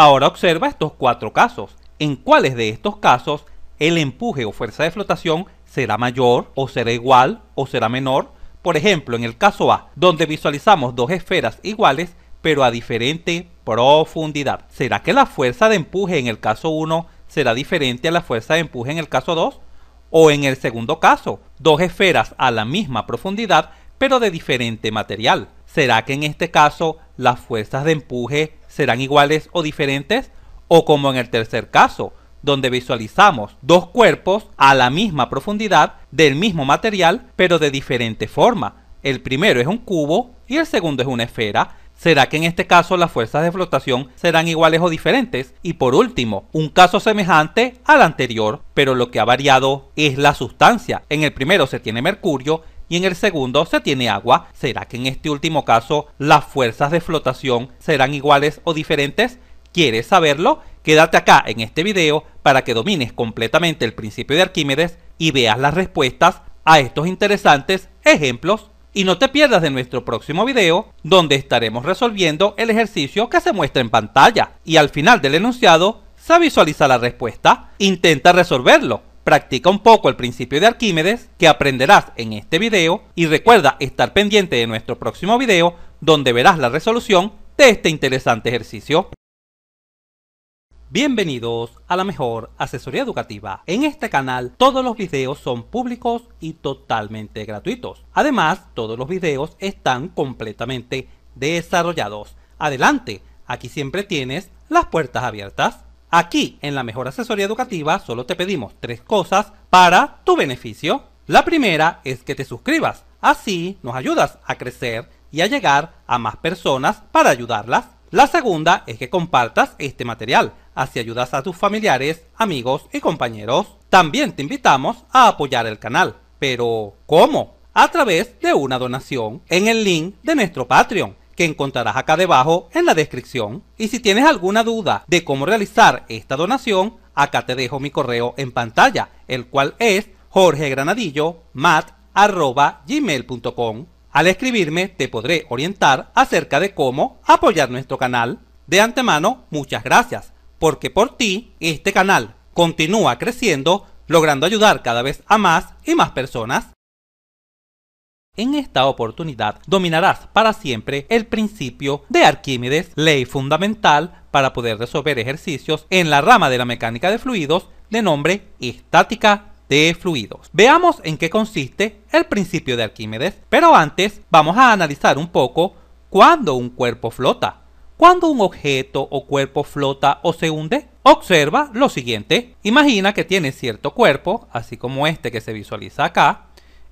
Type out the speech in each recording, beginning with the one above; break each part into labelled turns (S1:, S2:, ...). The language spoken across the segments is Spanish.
S1: Ahora observa estos cuatro casos, en cuáles de estos casos el empuje o fuerza de flotación será mayor o será igual o será menor. Por ejemplo, en el caso A, donde visualizamos dos esferas iguales pero a diferente profundidad. ¿Será que la fuerza de empuje en el caso 1 será diferente a la fuerza de empuje en el caso 2? O en el segundo caso, dos esferas a la misma profundidad pero de diferente material. ¿Será que en este caso las fuerzas de empuje serán iguales o diferentes, o como en el tercer caso, donde visualizamos dos cuerpos a la misma profundidad del mismo material, pero de diferente forma. El primero es un cubo y el segundo es una esfera. ¿Será que en este caso las fuerzas de flotación serán iguales o diferentes? Y por último, un caso semejante al anterior, pero lo que ha variado es la sustancia. En el primero se tiene mercurio, y en el segundo se tiene agua. ¿Será que en este último caso las fuerzas de flotación serán iguales o diferentes? ¿Quieres saberlo? Quédate acá en este video para que domines completamente el principio de Arquímedes y veas las respuestas a estos interesantes ejemplos. Y no te pierdas de nuestro próximo video donde estaremos resolviendo el ejercicio que se muestra en pantalla. Y al final del enunciado se visualiza la respuesta. Intenta resolverlo. Practica un poco el principio de Arquímedes que aprenderás en este video y recuerda estar pendiente de nuestro próximo video donde verás la resolución de este interesante ejercicio. Bienvenidos a la mejor asesoría educativa. En este canal todos los videos son públicos y totalmente gratuitos. Además, todos los videos están completamente desarrollados. Adelante, aquí siempre tienes las puertas abiertas. Aquí, en la mejor asesoría educativa, solo te pedimos tres cosas para tu beneficio. La primera es que te suscribas, así nos ayudas a crecer y a llegar a más personas para ayudarlas. La segunda es que compartas este material, así ayudas a tus familiares, amigos y compañeros. También te invitamos a apoyar el canal, pero ¿cómo? A través de una donación en el link de nuestro Patreon que encontrarás acá debajo en la descripción. Y si tienes alguna duda de cómo realizar esta donación, acá te dejo mi correo en pantalla, el cual es jorgegranadillomat.gmail.com Al escribirme te podré orientar acerca de cómo apoyar nuestro canal. De antemano, muchas gracias, porque por ti este canal continúa creciendo, logrando ayudar cada vez a más y más personas. En esta oportunidad dominarás para siempre el principio de Arquímedes, ley fundamental para poder resolver ejercicios en la rama de la mecánica de fluidos de nombre estática de fluidos. Veamos en qué consiste el principio de Arquímedes, pero antes vamos a analizar un poco cuándo un cuerpo flota. Cuando un objeto o cuerpo flota o se hunde, observa lo siguiente. Imagina que tiene cierto cuerpo, así como este que se visualiza acá,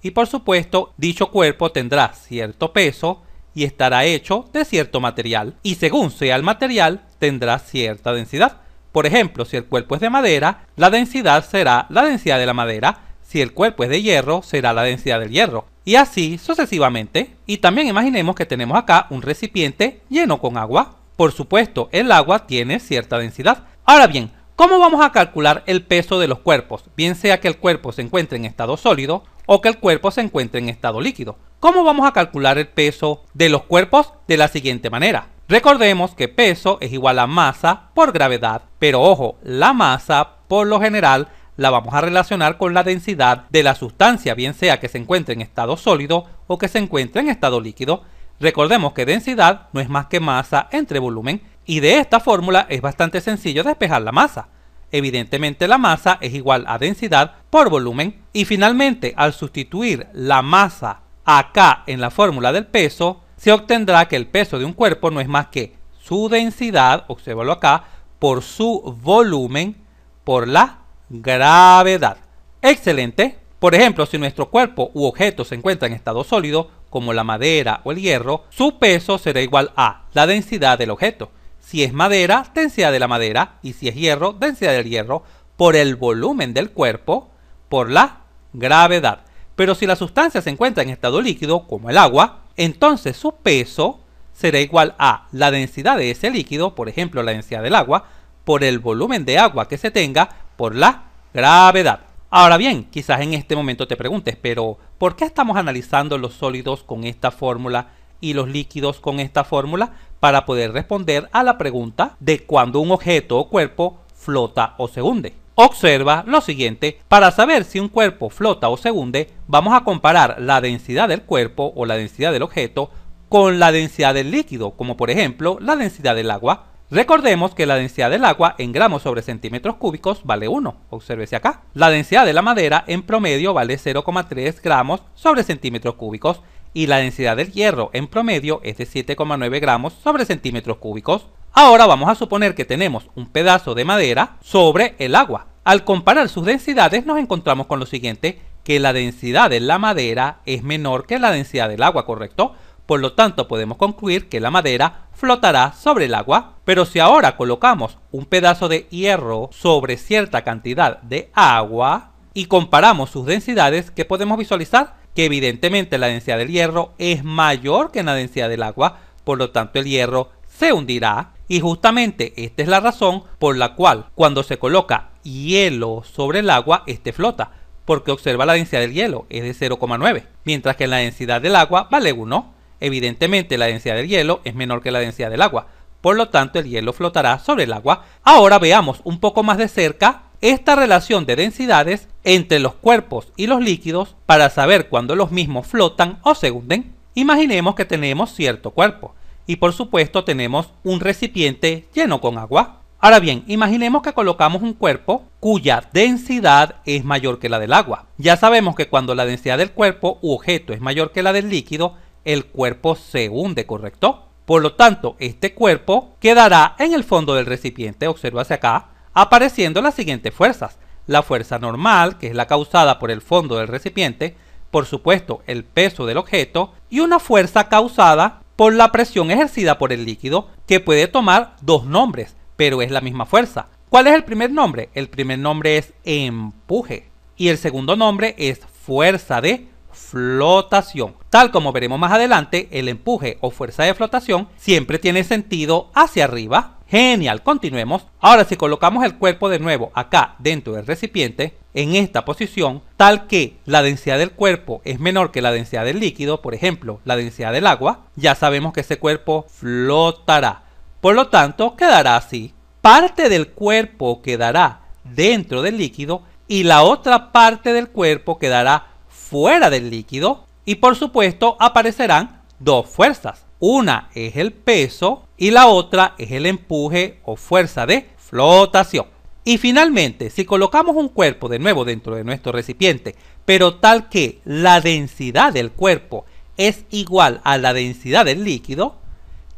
S1: y por supuesto dicho cuerpo tendrá cierto peso y estará hecho de cierto material y según sea el material tendrá cierta densidad. Por ejemplo, si el cuerpo es de madera, la densidad será la densidad de la madera, si el cuerpo es de hierro, será la densidad del hierro, y así sucesivamente. Y también imaginemos que tenemos acá un recipiente lleno con agua. Por supuesto, el agua tiene cierta densidad. Ahora bien, ¿cómo vamos a calcular el peso de los cuerpos? Bien sea que el cuerpo se encuentre en estado sólido o que el cuerpo se encuentre en estado líquido. ¿Cómo vamos a calcular el peso de los cuerpos? De la siguiente manera. Recordemos que peso es igual a masa por gravedad, pero ojo, la masa por lo general la vamos a relacionar con la densidad de la sustancia, bien sea que se encuentre en estado sólido o que se encuentre en estado líquido. Recordemos que densidad no es más que masa entre volumen y de esta fórmula es bastante sencillo despejar la masa. Evidentemente la masa es igual a densidad por volumen y finalmente al sustituir la masa acá en la fórmula del peso, se obtendrá que el peso de un cuerpo no es más que su densidad, observalo acá, por su volumen por la gravedad. Excelente. Por ejemplo, si nuestro cuerpo u objeto se encuentra en estado sólido, como la madera o el hierro, su peso será igual a la densidad del objeto. Si es madera, densidad de la madera. Y si es hierro, densidad del hierro. Por el volumen del cuerpo, por la gravedad. Pero si la sustancia se encuentra en estado líquido, como el agua, entonces su peso será igual a la densidad de ese líquido, por ejemplo la densidad del agua, por el volumen de agua que se tenga, por la gravedad. Ahora bien, quizás en este momento te preguntes, pero ¿por qué estamos analizando los sólidos con esta fórmula y los líquidos con esta fórmula? para poder responder a la pregunta de cuándo un objeto o cuerpo flota o se hunde. Observa lo siguiente, para saber si un cuerpo flota o se hunde, vamos a comparar la densidad del cuerpo o la densidad del objeto con la densidad del líquido, como por ejemplo la densidad del agua. Recordemos que la densidad del agua en gramos sobre centímetros cúbicos vale 1, obsérvese acá. La densidad de la madera en promedio vale 0,3 gramos sobre centímetros cúbicos y la densidad del hierro en promedio es de 7,9 gramos sobre centímetros cúbicos. Ahora vamos a suponer que tenemos un pedazo de madera sobre el agua. Al comparar sus densidades nos encontramos con lo siguiente, que la densidad de la madera es menor que la densidad del agua, ¿correcto? Por lo tanto podemos concluir que la madera flotará sobre el agua. Pero si ahora colocamos un pedazo de hierro sobre cierta cantidad de agua y comparamos sus densidades, ¿qué podemos visualizar? que evidentemente la densidad del hierro es mayor que la densidad del agua, por lo tanto el hierro se hundirá y justamente esta es la razón por la cual cuando se coloca hielo sobre el agua, este flota, porque observa la densidad del hielo, es de 0,9, mientras que la densidad del agua vale 1. Evidentemente la densidad del hielo es menor que la densidad del agua, por lo tanto el hielo flotará sobre el agua. Ahora veamos un poco más de cerca esta relación de densidades entre los cuerpos y los líquidos para saber cuándo los mismos flotan o se hunden. Imaginemos que tenemos cierto cuerpo y por supuesto tenemos un recipiente lleno con agua. Ahora bien, imaginemos que colocamos un cuerpo cuya densidad es mayor que la del agua. Ya sabemos que cuando la densidad del cuerpo u objeto es mayor que la del líquido, el cuerpo se hunde, ¿correcto? Por lo tanto, este cuerpo quedará en el fondo del recipiente, observa hacia acá, apareciendo las siguientes fuerzas. La fuerza normal, que es la causada por el fondo del recipiente, por supuesto el peso del objeto, y una fuerza causada por la presión ejercida por el líquido, que puede tomar dos nombres, pero es la misma fuerza. ¿Cuál es el primer nombre? El primer nombre es empuje y el segundo nombre es fuerza de flotación. Tal como veremos más adelante, el empuje o fuerza de flotación siempre tiene sentido hacia arriba Genial, continuemos. Ahora si colocamos el cuerpo de nuevo acá dentro del recipiente, en esta posición, tal que la densidad del cuerpo es menor que la densidad del líquido, por ejemplo, la densidad del agua, ya sabemos que ese cuerpo flotará. Por lo tanto, quedará así. Parte del cuerpo quedará dentro del líquido y la otra parte del cuerpo quedará fuera del líquido y por supuesto aparecerán dos fuerzas. Una es el peso y la otra es el empuje o fuerza de flotación. Y finalmente, si colocamos un cuerpo de nuevo dentro de nuestro recipiente, pero tal que la densidad del cuerpo es igual a la densidad del líquido,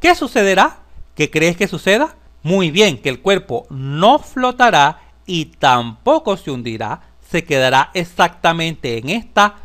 S1: ¿qué sucederá? ¿Qué crees que suceda? Muy bien, que el cuerpo no flotará y tampoco se hundirá, se quedará exactamente en esta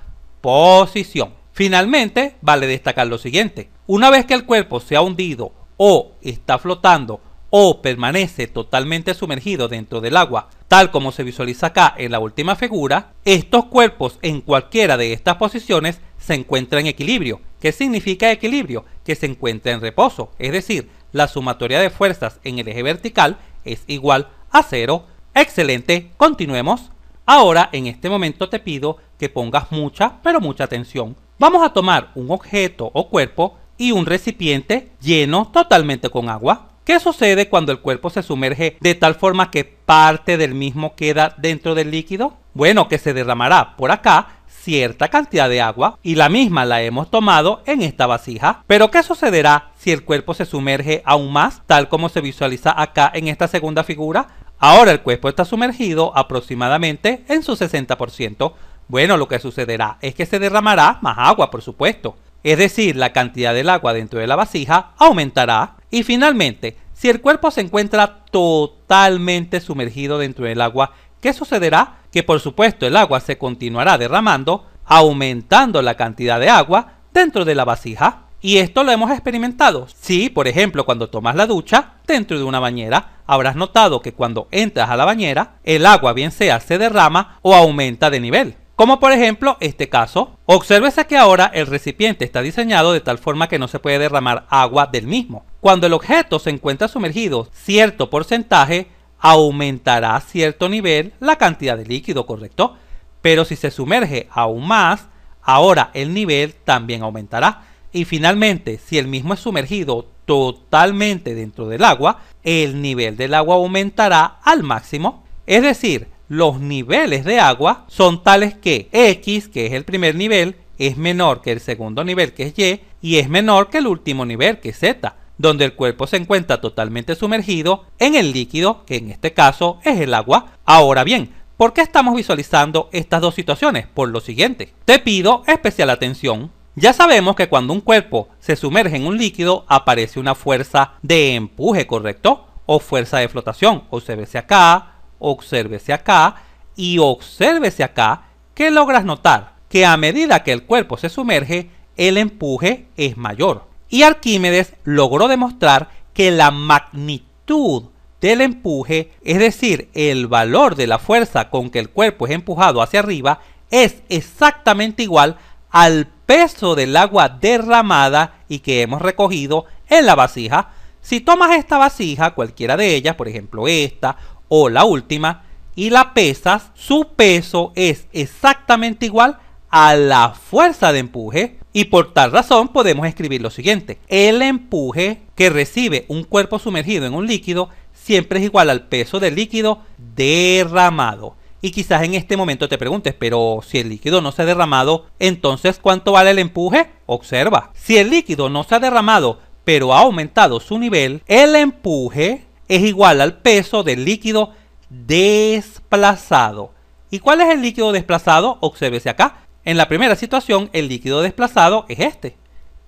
S1: posición. Finalmente, vale destacar lo siguiente. Una vez que el cuerpo se ha hundido o está flotando o permanece totalmente sumergido dentro del agua, tal como se visualiza acá en la última figura, estos cuerpos en cualquiera de estas posiciones se encuentran en equilibrio. ¿Qué significa equilibrio? Que se encuentra en reposo, es decir, la sumatoria de fuerzas en el eje vertical es igual a cero. Excelente, continuemos. Ahora, en este momento te pido que pongas mucha, pero mucha atención. Vamos a tomar un objeto o cuerpo y un recipiente lleno totalmente con agua. ¿Qué sucede cuando el cuerpo se sumerge de tal forma que parte del mismo queda dentro del líquido? Bueno, que se derramará por acá cierta cantidad de agua y la misma la hemos tomado en esta vasija. Pero ¿qué sucederá si el cuerpo se sumerge aún más, tal como se visualiza acá en esta segunda figura? Ahora el cuerpo está sumergido aproximadamente en su 60%. Bueno, lo que sucederá es que se derramará más agua, por supuesto es decir, la cantidad del agua dentro de la vasija aumentará. Y finalmente, si el cuerpo se encuentra totalmente sumergido dentro del agua, ¿qué sucederá? Que por supuesto el agua se continuará derramando, aumentando la cantidad de agua dentro de la vasija. Y esto lo hemos experimentado. Si, por ejemplo, cuando tomas la ducha dentro de una bañera, habrás notado que cuando entras a la bañera, el agua bien sea se derrama o aumenta de nivel como por ejemplo este caso. Obsérvese que ahora el recipiente está diseñado de tal forma que no se puede derramar agua del mismo. Cuando el objeto se encuentra sumergido cierto porcentaje, aumentará cierto nivel la cantidad de líquido, ¿correcto? Pero si se sumerge aún más, ahora el nivel también aumentará. Y finalmente, si el mismo es sumergido totalmente dentro del agua, el nivel del agua aumentará al máximo. Es decir, los niveles de agua son tales que X, que es el primer nivel, es menor que el segundo nivel, que es Y, y es menor que el último nivel, que es Z, donde el cuerpo se encuentra totalmente sumergido en el líquido, que en este caso es el agua. Ahora bien, ¿por qué estamos visualizando estas dos situaciones? Por lo siguiente, te pido especial atención. Ya sabemos que cuando un cuerpo se sumerge en un líquido aparece una fuerza de empuje, ¿correcto? O fuerza de flotación, o se ve acá, obsérvese acá y obsérvese acá que logras notar que a medida que el cuerpo se sumerge, el empuje es mayor. Y Arquímedes logró demostrar que la magnitud del empuje, es decir, el valor de la fuerza con que el cuerpo es empujado hacia arriba, es exactamente igual al peso del agua derramada y que hemos recogido en la vasija. Si tomas esta vasija, cualquiera de ellas, por ejemplo esta o la última y la pesas, su peso es exactamente igual a la fuerza de empuje y por tal razón podemos escribir lo siguiente. El empuje que recibe un cuerpo sumergido en un líquido siempre es igual al peso del líquido derramado. Y quizás en este momento te preguntes, pero si el líquido no se ha derramado, entonces ¿cuánto vale el empuje? Observa, si el líquido no se ha derramado, pero ha aumentado su nivel, el empuje es igual al peso del líquido desplazado. ¿Y cuál es el líquido desplazado? Obsérvese acá. En la primera situación, el líquido desplazado es este,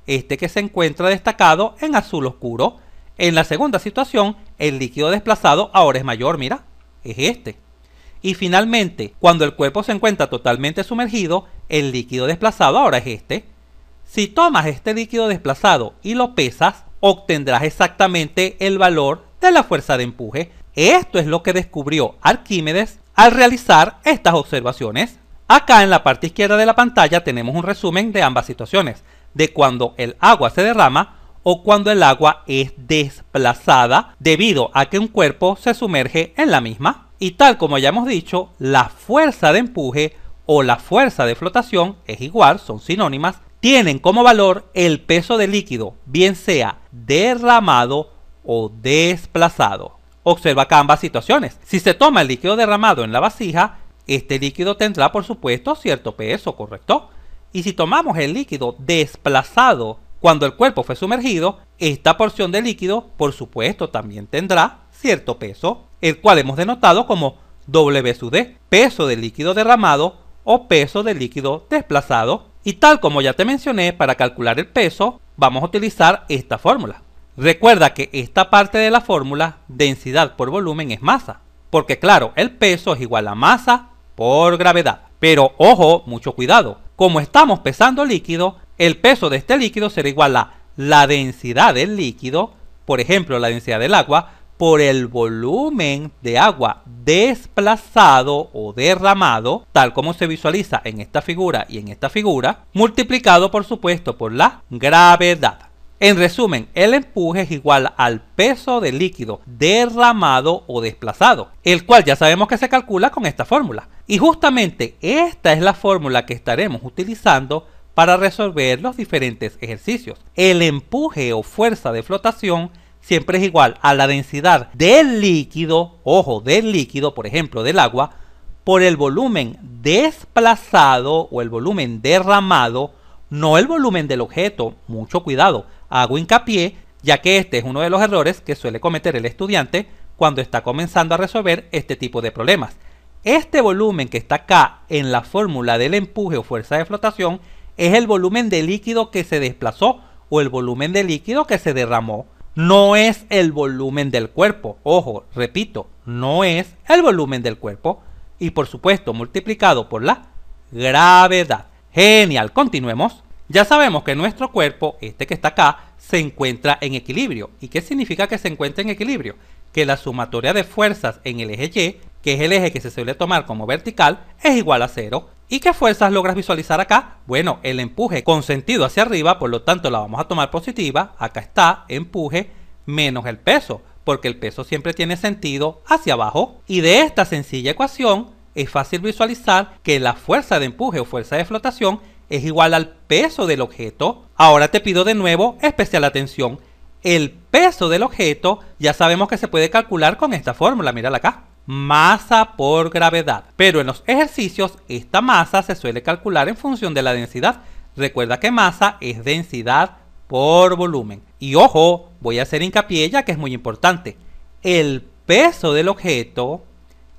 S1: este que se encuentra destacado en azul oscuro. En la segunda situación, el líquido desplazado ahora es mayor, mira, es este. Y finalmente, cuando el cuerpo se encuentra totalmente sumergido, el líquido desplazado ahora es este. Si tomas este líquido desplazado y lo pesas, obtendrás exactamente el valor de la fuerza de empuje. Esto es lo que descubrió Arquímedes al realizar estas observaciones. Acá en la parte izquierda de la pantalla tenemos un resumen de ambas situaciones, de cuando el agua se derrama o cuando el agua es desplazada debido a que un cuerpo se sumerge en la misma. Y tal como ya hemos dicho, la fuerza de empuje o la fuerza de flotación es igual, son sinónimas, tienen como valor el peso del líquido, bien sea derramado o desplazado. Observa acá ambas situaciones. Si se toma el líquido derramado en la vasija, este líquido tendrá por supuesto cierto peso, ¿correcto? Y si tomamos el líquido desplazado cuando el cuerpo fue sumergido, esta porción de líquido por supuesto también tendrá cierto peso, el cual hemos denotado como W peso del líquido derramado o peso del líquido desplazado. Y tal como ya te mencioné, para calcular el peso, vamos a utilizar esta fórmula. Recuerda que esta parte de la fórmula, densidad por volumen, es masa. Porque claro, el peso es igual a masa por gravedad. Pero ojo, mucho cuidado. Como estamos pesando líquido, el peso de este líquido será igual a la densidad del líquido, por ejemplo, la densidad del agua, por el volumen de agua desplazado o derramado, tal como se visualiza en esta figura y en esta figura, multiplicado por supuesto por la gravedad. En resumen, el empuje es igual al peso del líquido derramado o desplazado, el cual ya sabemos que se calcula con esta fórmula. Y justamente esta es la fórmula que estaremos utilizando para resolver los diferentes ejercicios. El empuje o fuerza de flotación siempre es igual a la densidad del líquido, ojo, del líquido, por ejemplo, del agua, por el volumen desplazado o el volumen derramado, no el volumen del objeto, mucho cuidado, Hago hincapié ya que este es uno de los errores que suele cometer el estudiante cuando está comenzando a resolver este tipo de problemas. Este volumen que está acá en la fórmula del empuje o fuerza de flotación es el volumen de líquido que se desplazó o el volumen de líquido que se derramó. No es el volumen del cuerpo. Ojo, repito, no es el volumen del cuerpo. Y por supuesto multiplicado por la gravedad. Genial, continuemos. Ya sabemos que nuestro cuerpo, este que está acá, se encuentra en equilibrio. ¿Y qué significa que se encuentra en equilibrio? Que la sumatoria de fuerzas en el eje Y, que es el eje que se suele tomar como vertical, es igual a cero. ¿Y qué fuerzas logras visualizar acá? Bueno, el empuje con sentido hacia arriba, por lo tanto la vamos a tomar positiva. Acá está, empuje, menos el peso, porque el peso siempre tiene sentido hacia abajo. Y de esta sencilla ecuación es fácil visualizar que la fuerza de empuje o fuerza de flotación es igual al peso del objeto. Ahora te pido de nuevo especial atención. El peso del objeto ya sabemos que se puede calcular con esta fórmula, mírala acá. Masa por gravedad. Pero en los ejercicios esta masa se suele calcular en función de la densidad. Recuerda que masa es densidad por volumen. Y ojo, voy a hacer hincapié ya que es muy importante. El peso del objeto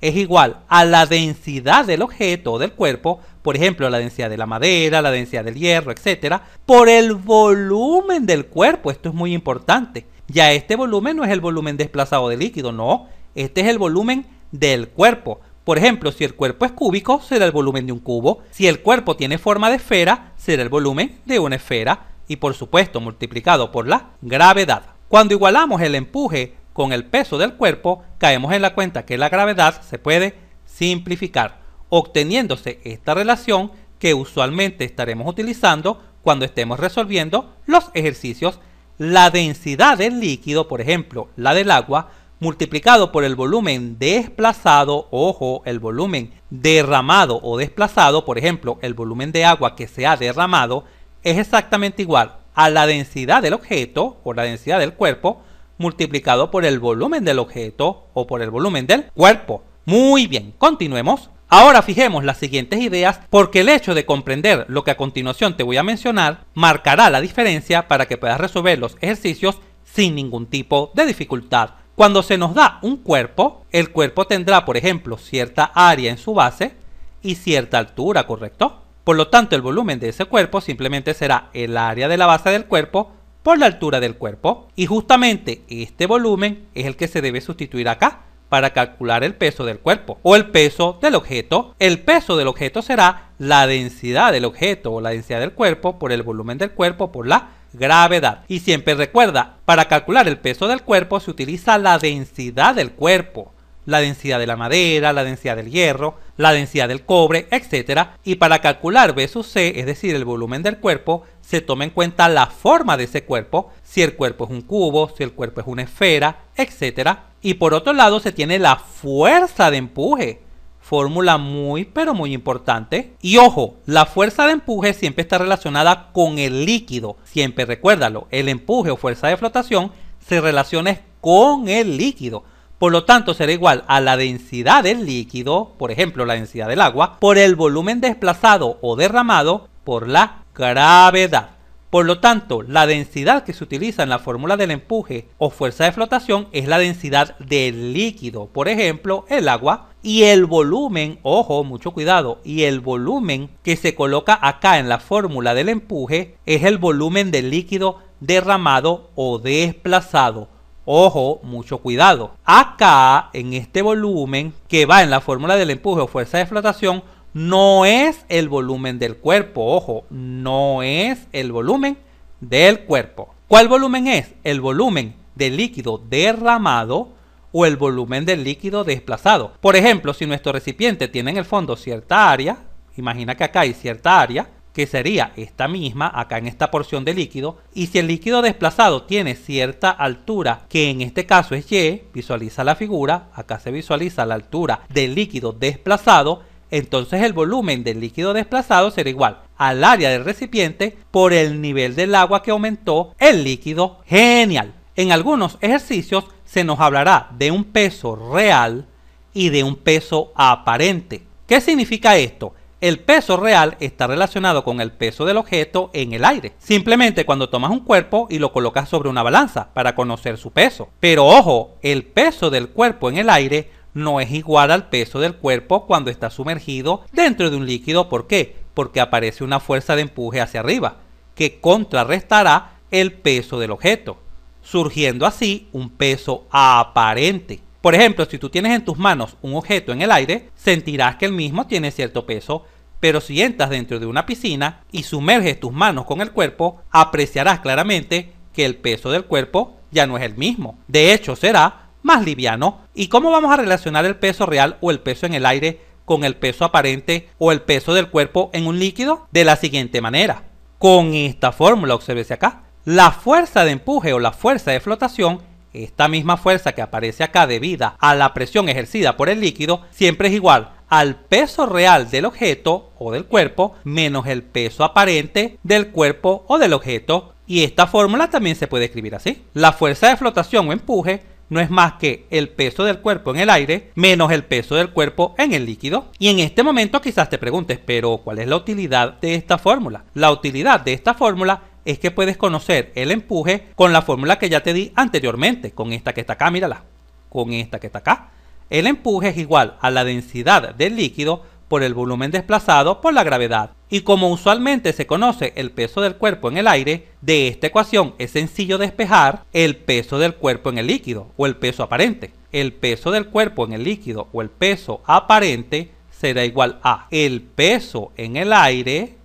S1: es igual a la densidad del objeto o del cuerpo por ejemplo la densidad de la madera, la densidad del hierro, etc., por el volumen del cuerpo. Esto es muy importante. Ya este volumen no es el volumen desplazado de líquido, no. Este es el volumen del cuerpo. Por ejemplo, si el cuerpo es cúbico, será el volumen de un cubo. Si el cuerpo tiene forma de esfera, será el volumen de una esfera. Y por supuesto, multiplicado por la gravedad. Cuando igualamos el empuje con el peso del cuerpo, caemos en la cuenta que la gravedad se puede simplificar obteniéndose esta relación que usualmente estaremos utilizando cuando estemos resolviendo los ejercicios la densidad del líquido, por ejemplo, la del agua, multiplicado por el volumen desplazado, ojo, el volumen derramado o desplazado, por ejemplo, el volumen de agua que se ha derramado, es exactamente igual a la densidad del objeto o la densidad del cuerpo multiplicado por el volumen del objeto o por el volumen del cuerpo. Muy bien, continuemos. Ahora fijemos las siguientes ideas porque el hecho de comprender lo que a continuación te voy a mencionar marcará la diferencia para que puedas resolver los ejercicios sin ningún tipo de dificultad. Cuando se nos da un cuerpo, el cuerpo tendrá, por ejemplo, cierta área en su base y cierta altura, ¿correcto? Por lo tanto, el volumen de ese cuerpo simplemente será el área de la base del cuerpo por la altura del cuerpo. Y justamente este volumen es el que se debe sustituir acá para calcular el peso del cuerpo o el peso del objeto. El peso del objeto será la densidad del objeto o la densidad del cuerpo por el volumen del cuerpo por la gravedad. Y siempre recuerda, para calcular el peso del cuerpo se utiliza la densidad del cuerpo, la densidad de la madera, la densidad del hierro, la densidad del cobre, etc. Y para calcular B sub C, es decir, el volumen del cuerpo, se toma en cuenta la forma de ese cuerpo, si el cuerpo es un cubo, si el cuerpo es una esfera, etc. Y por otro lado se tiene la fuerza de empuje. Fórmula muy pero muy importante. Y ojo, la fuerza de empuje siempre está relacionada con el líquido. Siempre recuérdalo, el empuje o fuerza de flotación se relaciona con el líquido. Por lo tanto, será igual a la densidad del líquido, por ejemplo, la densidad del agua, por el volumen desplazado o derramado por la gravedad. Por lo tanto, la densidad que se utiliza en la fórmula del empuje o fuerza de flotación es la densidad del líquido, por ejemplo, el agua, y el volumen, ojo, mucho cuidado, y el volumen que se coloca acá en la fórmula del empuje es el volumen del líquido derramado o desplazado. Ojo, mucho cuidado. Acá, en este volumen que va en la fórmula del empuje o fuerza de flotación, no es el volumen del cuerpo, ojo, no es el volumen del cuerpo. ¿Cuál volumen es? El volumen del líquido derramado o el volumen del líquido desplazado. Por ejemplo, si nuestro recipiente tiene en el fondo cierta área, imagina que acá hay cierta área, que sería esta misma acá en esta porción de líquido, y si el líquido desplazado tiene cierta altura, que en este caso es Y, visualiza la figura, acá se visualiza la altura del líquido desplazado, entonces el volumen del líquido desplazado será igual al área del recipiente por el nivel del agua que aumentó el líquido. Genial. En algunos ejercicios se nos hablará de un peso real y de un peso aparente. ¿Qué significa esto? El peso real está relacionado con el peso del objeto en el aire. Simplemente cuando tomas un cuerpo y lo colocas sobre una balanza para conocer su peso. Pero ojo, el peso del cuerpo en el aire no es igual al peso del cuerpo cuando está sumergido dentro de un líquido. ¿Por qué? Porque aparece una fuerza de empuje hacia arriba, que contrarrestará el peso del objeto, surgiendo así un peso aparente. Por ejemplo, si tú tienes en tus manos un objeto en el aire, sentirás que el mismo tiene cierto peso, pero si entras dentro de una piscina y sumerges tus manos con el cuerpo, apreciarás claramente que el peso del cuerpo ya no es el mismo. De hecho, será más liviano. ¿Y cómo vamos a relacionar el peso real o el peso en el aire con el peso aparente o el peso del cuerpo en un líquido? De la siguiente manera. Con esta fórmula, observese acá, la fuerza de empuje o la fuerza de flotación esta misma fuerza que aparece acá debida a la presión ejercida por el líquido siempre es igual al peso real del objeto o del cuerpo menos el peso aparente del cuerpo o del objeto. Y esta fórmula también se puede escribir así. La fuerza de flotación o empuje no es más que el peso del cuerpo en el aire menos el peso del cuerpo en el líquido. Y en este momento quizás te preguntes, pero ¿cuál es la utilidad de esta fórmula? La utilidad de esta fórmula es que puedes conocer el empuje con la fórmula que ya te di anteriormente, con esta que está acá, mírala, con esta que está acá. El empuje es igual a la densidad del líquido por el volumen desplazado por la gravedad. Y como usualmente se conoce el peso del cuerpo en el aire, de esta ecuación es sencillo despejar el peso del cuerpo en el líquido o el peso aparente. El peso del cuerpo en el líquido o el peso aparente será igual a el peso en el aire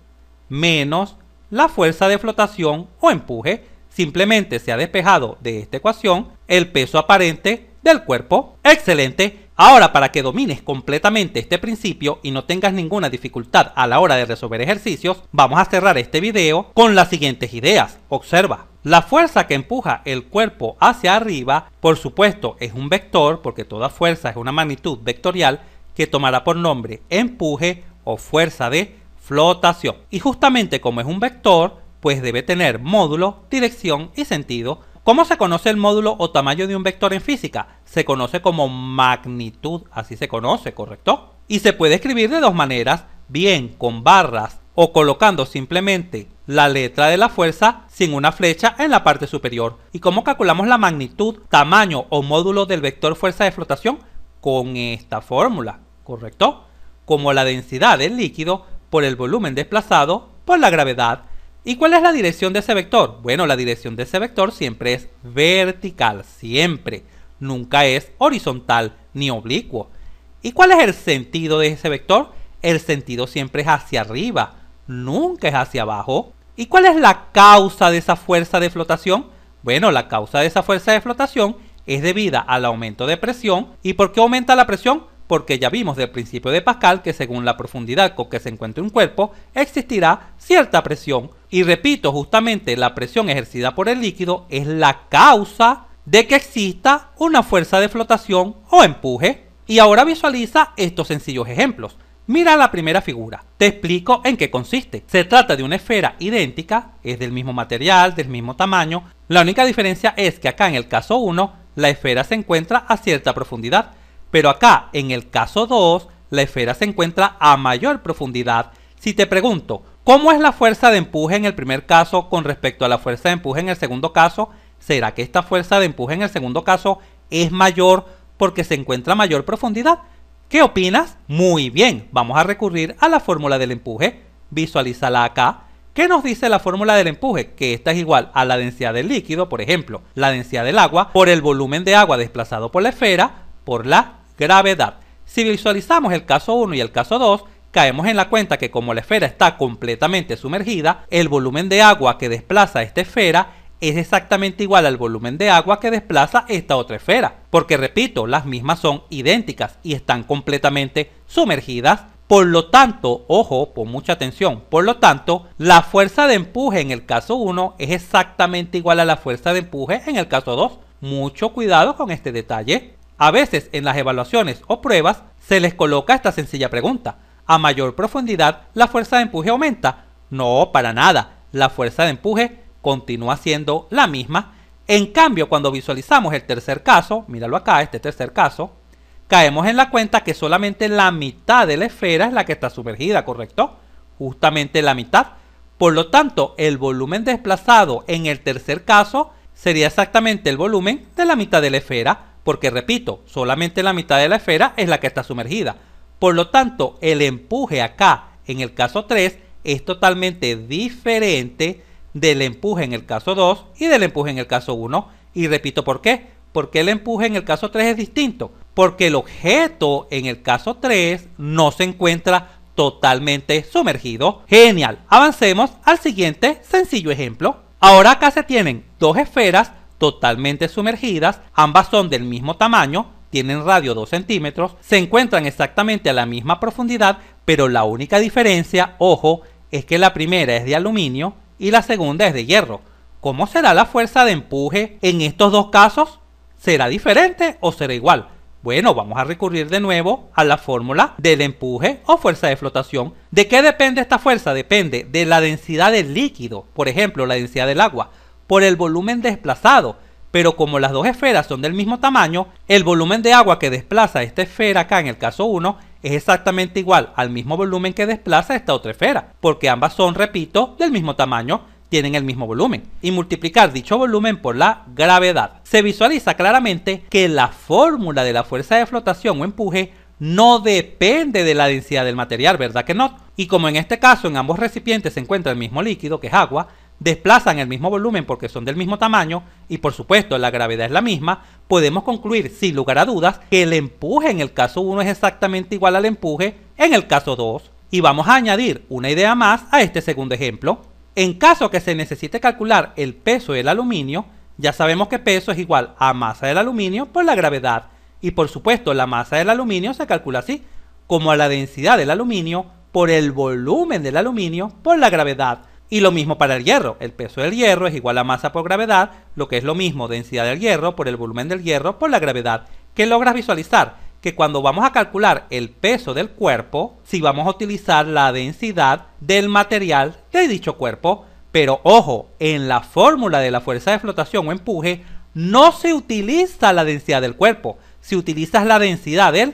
S1: menos la fuerza de flotación o empuje. Simplemente se ha despejado de esta ecuación el peso aparente del cuerpo. Excelente. Ahora, para que domines completamente este principio y no tengas ninguna dificultad a la hora de resolver ejercicios, vamos a cerrar este video con las siguientes ideas. Observa. La fuerza que empuja el cuerpo hacia arriba, por supuesto, es un vector, porque toda fuerza es una magnitud vectorial que tomará por nombre empuje o fuerza de flotación. Y justamente como es un vector, pues debe tener módulo, dirección y sentido ¿Cómo se conoce el módulo o tamaño de un vector en física? Se conoce como magnitud, así se conoce, ¿correcto? Y se puede escribir de dos maneras, bien con barras o colocando simplemente la letra de la fuerza sin una flecha en la parte superior. ¿Y cómo calculamos la magnitud, tamaño o módulo del vector fuerza de flotación? Con esta fórmula, ¿correcto? Como la densidad del líquido por el volumen desplazado por la gravedad ¿Y cuál es la dirección de ese vector? Bueno, la dirección de ese vector siempre es vertical, siempre. Nunca es horizontal ni oblicuo. ¿Y cuál es el sentido de ese vector? El sentido siempre es hacia arriba, nunca es hacia abajo. ¿Y cuál es la causa de esa fuerza de flotación? Bueno, la causa de esa fuerza de flotación es debida al aumento de presión. ¿Y por qué aumenta la presión? porque ya vimos del principio de Pascal que según la profundidad con que se encuentre un cuerpo, existirá cierta presión. Y repito, justamente la presión ejercida por el líquido es la causa de que exista una fuerza de flotación o empuje. Y ahora visualiza estos sencillos ejemplos. Mira la primera figura, te explico en qué consiste. Se trata de una esfera idéntica, es del mismo material, del mismo tamaño, la única diferencia es que acá en el caso 1, la esfera se encuentra a cierta profundidad, pero acá, en el caso 2, la esfera se encuentra a mayor profundidad. Si te pregunto, ¿cómo es la fuerza de empuje en el primer caso con respecto a la fuerza de empuje en el segundo caso? ¿Será que esta fuerza de empuje en el segundo caso es mayor porque se encuentra a mayor profundidad? ¿Qué opinas? Muy bien, vamos a recurrir a la fórmula del empuje. Visualízala acá. ¿Qué nos dice la fórmula del empuje? Que esta es igual a la densidad del líquido, por ejemplo, la densidad del agua, por el volumen de agua desplazado por la esfera, por la gravedad. Si visualizamos el caso 1 y el caso 2, caemos en la cuenta que como la esfera está completamente sumergida, el volumen de agua que desplaza esta esfera es exactamente igual al volumen de agua que desplaza esta otra esfera, porque repito, las mismas son idénticas y están completamente sumergidas. Por lo tanto, ojo, con mucha atención, por lo tanto, la fuerza de empuje en el caso 1 es exactamente igual a la fuerza de empuje en el caso 2. Mucho cuidado con este detalle. A veces en las evaluaciones o pruebas se les coloca esta sencilla pregunta. ¿A mayor profundidad la fuerza de empuje aumenta? No, para nada. La fuerza de empuje continúa siendo la misma. En cambio, cuando visualizamos el tercer caso, míralo acá, este tercer caso, caemos en la cuenta que solamente la mitad de la esfera es la que está sumergida, ¿correcto? Justamente la mitad. Por lo tanto, el volumen desplazado en el tercer caso sería exactamente el volumen de la mitad de la esfera porque repito, solamente la mitad de la esfera es la que está sumergida. Por lo tanto, el empuje acá, en el caso 3, es totalmente diferente del empuje en el caso 2 y del empuje en el caso 1. Y repito, ¿por qué? Porque el empuje en el caso 3 es distinto. Porque el objeto en el caso 3 no se encuentra totalmente sumergido. Genial. Avancemos al siguiente sencillo ejemplo. Ahora acá se tienen dos esferas totalmente sumergidas, ambas son del mismo tamaño, tienen radio 2 centímetros, se encuentran exactamente a la misma profundidad, pero la única diferencia, ojo, es que la primera es de aluminio y la segunda es de hierro. ¿Cómo será la fuerza de empuje en estos dos casos? ¿Será diferente o será igual? Bueno, vamos a recurrir de nuevo a la fórmula del empuje o fuerza de flotación. ¿De qué depende esta fuerza? Depende de la densidad del líquido, por ejemplo, la densidad del agua por el volumen desplazado, pero como las dos esferas son del mismo tamaño, el volumen de agua que desplaza esta esfera acá en el caso 1 es exactamente igual al mismo volumen que desplaza esta otra esfera, porque ambas son, repito, del mismo tamaño, tienen el mismo volumen, y multiplicar dicho volumen por la gravedad. Se visualiza claramente que la fórmula de la fuerza de flotación o empuje no depende de la densidad del material, ¿verdad que no? Y como en este caso en ambos recipientes se encuentra el mismo líquido, que es agua, desplazan el mismo volumen porque son del mismo tamaño y por supuesto la gravedad es la misma, podemos concluir sin lugar a dudas que el empuje en el caso 1 es exactamente igual al empuje en el caso 2. Y vamos a añadir una idea más a este segundo ejemplo. En caso que se necesite calcular el peso del aluminio, ya sabemos que peso es igual a masa del aluminio por la gravedad. Y por supuesto la masa del aluminio se calcula así, como a la densidad del aluminio por el volumen del aluminio por la gravedad. Y lo mismo para el hierro. El peso del hierro es igual a masa por gravedad, lo que es lo mismo densidad del hierro por el volumen del hierro por la gravedad. ¿Qué logras visualizar? Que cuando vamos a calcular el peso del cuerpo, si vamos a utilizar la densidad del material de dicho cuerpo, pero ojo, en la fórmula de la fuerza de flotación o empuje no se utiliza la densidad del cuerpo, si utilizas la densidad del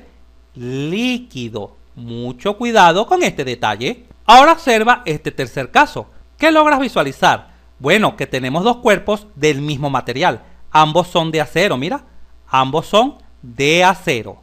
S1: líquido. Mucho cuidado con este detalle. Ahora observa este tercer caso. ¿Qué logras visualizar? Bueno, que tenemos dos cuerpos del mismo material. Ambos son de acero, mira. Ambos son de acero.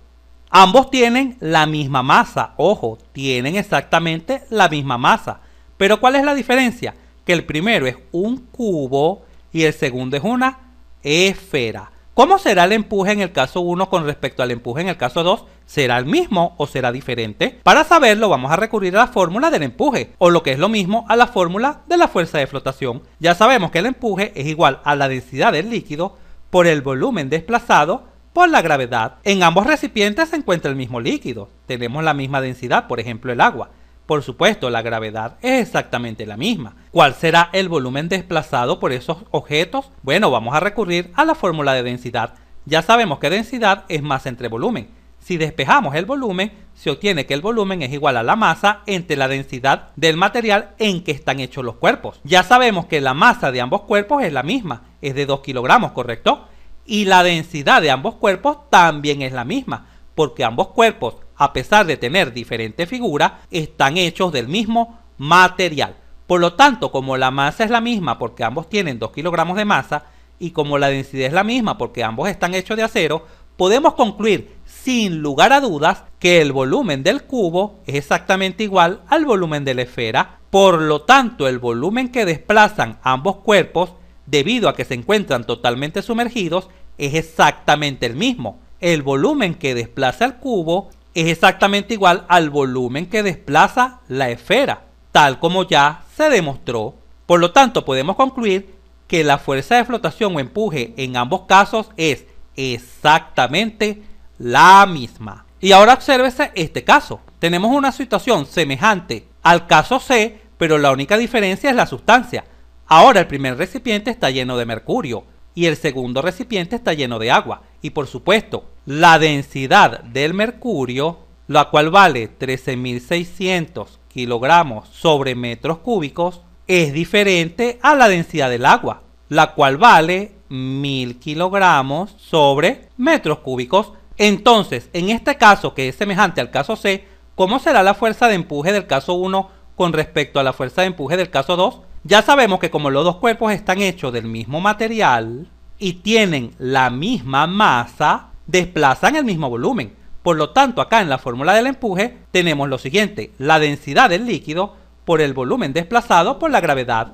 S1: Ambos tienen la misma masa, ojo, tienen exactamente la misma masa. Pero ¿cuál es la diferencia? Que el primero es un cubo y el segundo es una esfera. ¿Cómo será el empuje en el caso 1 con respecto al empuje en el caso 2? ¿Será el mismo o será diferente? Para saberlo vamos a recurrir a la fórmula del empuje, o lo que es lo mismo a la fórmula de la fuerza de flotación. Ya sabemos que el empuje es igual a la densidad del líquido por el volumen desplazado por la gravedad. En ambos recipientes se encuentra el mismo líquido, tenemos la misma densidad, por ejemplo el agua. Por supuesto, la gravedad es exactamente la misma. ¿Cuál será el volumen desplazado por esos objetos? Bueno, vamos a recurrir a la fórmula de densidad. Ya sabemos que densidad es masa entre volumen. Si despejamos el volumen, se obtiene que el volumen es igual a la masa entre la densidad del material en que están hechos los cuerpos. Ya sabemos que la masa de ambos cuerpos es la misma, es de 2 kilogramos, ¿correcto? Y la densidad de ambos cuerpos también es la misma, porque ambos cuerpos a pesar de tener diferente figura, están hechos del mismo material. Por lo tanto, como la masa es la misma porque ambos tienen 2 kilogramos de masa y como la densidad es la misma porque ambos están hechos de acero, podemos concluir sin lugar a dudas que el volumen del cubo es exactamente igual al volumen de la esfera. Por lo tanto, el volumen que desplazan ambos cuerpos, debido a que se encuentran totalmente sumergidos, es exactamente el mismo. El volumen que desplaza el cubo es exactamente igual al volumen que desplaza la esfera, tal como ya se demostró. Por lo tanto, podemos concluir que la fuerza de flotación o empuje en ambos casos es exactamente la misma. Y ahora obsérvese este caso. Tenemos una situación semejante al caso C, pero la única diferencia es la sustancia. Ahora el primer recipiente está lleno de mercurio y el segundo recipiente está lleno de agua y por supuesto la densidad del mercurio, la cual vale 13.600 kilogramos sobre metros cúbicos, es diferente a la densidad del agua, la cual vale 1.000 kilogramos sobre metros cúbicos. Entonces, en este caso que es semejante al caso C, ¿cómo será la fuerza de empuje del caso 1 con respecto a la fuerza de empuje del caso 2? Ya sabemos que como los dos cuerpos están hechos del mismo material, y tienen la misma masa, desplazan el mismo volumen. Por lo tanto, acá en la fórmula del empuje tenemos lo siguiente, la densidad del líquido por el volumen desplazado por la gravedad.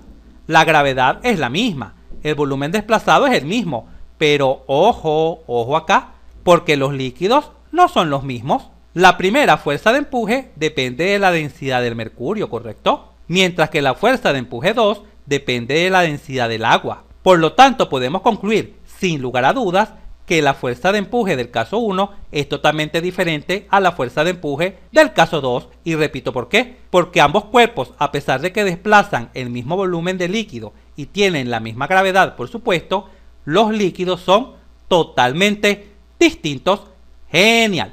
S1: La gravedad es la misma, el volumen desplazado es el mismo, pero ojo, ojo acá, porque los líquidos no son los mismos. La primera fuerza de empuje depende de la densidad del mercurio, ¿correcto? Mientras que la fuerza de empuje 2 depende de la densidad del agua. Por lo tanto, podemos concluir, sin lugar a dudas, que la fuerza de empuje del caso 1 es totalmente diferente a la fuerza de empuje del caso 2 y repito por qué, porque ambos cuerpos a pesar de que desplazan el mismo volumen de líquido y tienen la misma gravedad por supuesto, los líquidos son totalmente distintos. Genial.